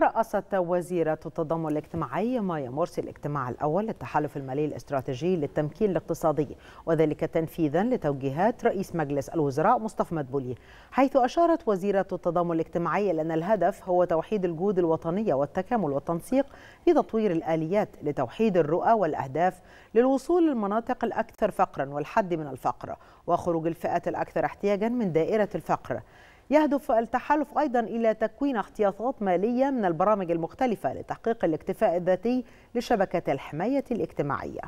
رأست وزيرة التضامن الاجتماعي مايا مرسي الاجتماع الأول للتحالف المالي الاستراتيجي للتمكين الاقتصادي وذلك تنفيذا لتوجيهات رئيس مجلس الوزراء مصطفى مدبولي حيث أشارت وزيرة التضامن الاجتماعي أن الهدف هو توحيد الجهود الوطنية والتكامل والتنسيق لتطوير الآليات لتوحيد الرؤى والأهداف للوصول للمناطق الأكثر فقرا والحد من الفقر وخروج الفئات الأكثر احتياجا من دائرة الفقر يهدف التحالف أيضا إلى تكوين احتياطات مالية من البرامج المختلفة لتحقيق الاكتفاء الذاتي لشبكة الحماية الاجتماعية